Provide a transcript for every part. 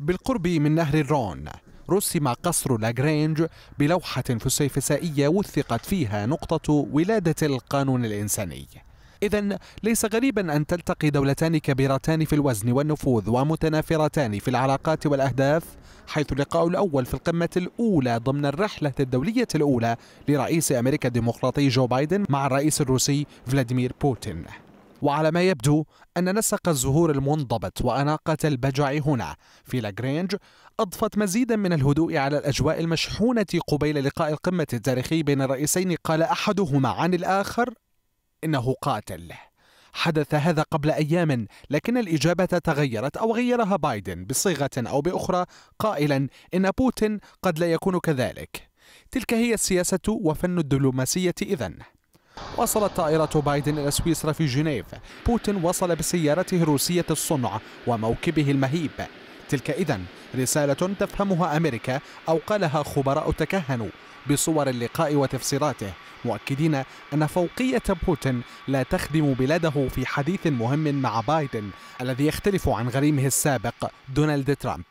بالقرب من نهر الرون رسم قصر لاغرينج بلوحة فسيفسائية وثقت فيها نقطة ولادة القانون الإنساني إذا ليس غريبا أن تلتقي دولتان كبيرتان في الوزن والنفوذ ومتنافرتان في العلاقات والأهداف حيث اللقاء الأول في القمة الأولى ضمن الرحلة الدولية الأولى لرئيس أمريكا الديمقراطي جو بايدن مع الرئيس الروسي فلاديمير بوتين وعلى ما يبدو أن نسق الزهور المنضبط وأناقة البجع هنا في لاجرينج أضفت مزيدا من الهدوء على الأجواء المشحونة قبيل لقاء القمة التاريخي بين الرئيسين قال أحدهما عن الآخر إنه قاتل حدث هذا قبل أيام لكن الإجابة تغيرت أو غيرها بايدن بصيغة أو بأخرى قائلا إن بوتين قد لا يكون كذلك تلك هي السياسة وفن الدبلوماسية إذن وصلت طائرة بايدن إلى سويسرا في جنيف بوتين وصل بسيارته الروسية الصنع وموكبه المهيب تلك إذن رسالة تفهمها أمريكا أو قالها خبراء تكهنوا بصور اللقاء وتفسيراته مؤكدين أن فوقية بوتين لا تخدم بلاده في حديث مهم مع بايدن الذي يختلف عن غريمه السابق دونالد ترامب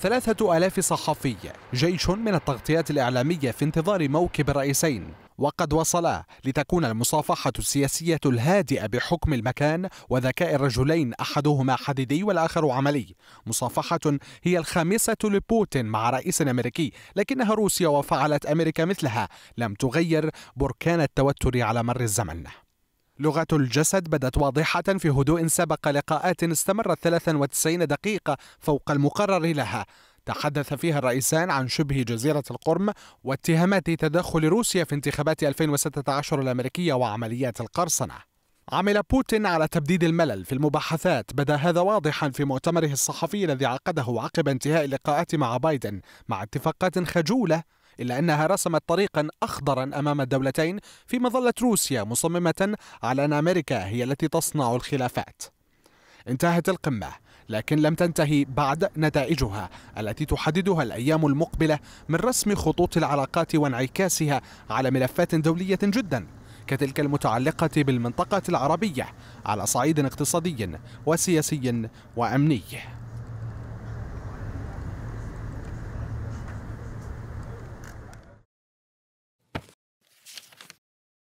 ثلاثة آلاف صحفي جيش من التغطيات الإعلامية في انتظار موكب رئيسين وقد وصلا لتكون المصافحة السياسية الهادئة بحكم المكان وذكاء الرجلين أحدهما حديدي والآخر عملي مصافحة هي الخامسة لبوتين مع رئيس أمريكي لكنها روسيا وفعلت أمريكا مثلها لم تغير بركان التوتر على مر الزمن لغة الجسد بدت واضحة في هدوء سبق لقاءات استمرت 93 دقيقة فوق المقرر لها تحدث فيها الرئيسان عن شبه جزيرة القرم واتهامات تدخل روسيا في انتخابات 2016 الأمريكية وعمليات القرصنة عمل بوتين على تبديد الملل في المباحثات بدا هذا واضحا في مؤتمره الصحفي الذي عقده عقب انتهاء اللقاءات مع بايدن مع اتفاقات خجولة إلا أنها رسمت طريقا أخضرا أمام الدولتين في مظلة روسيا مصممة على أن أمريكا هي التي تصنع الخلافات انتهت القمة لكن لم تنتهي بعد نتائجها التي تحددها الأيام المقبلة من رسم خطوط العلاقات وانعكاسها على ملفات دولية جداً كتلك المتعلقة بالمنطقة العربية على صعيد اقتصادي وسياسي وأمني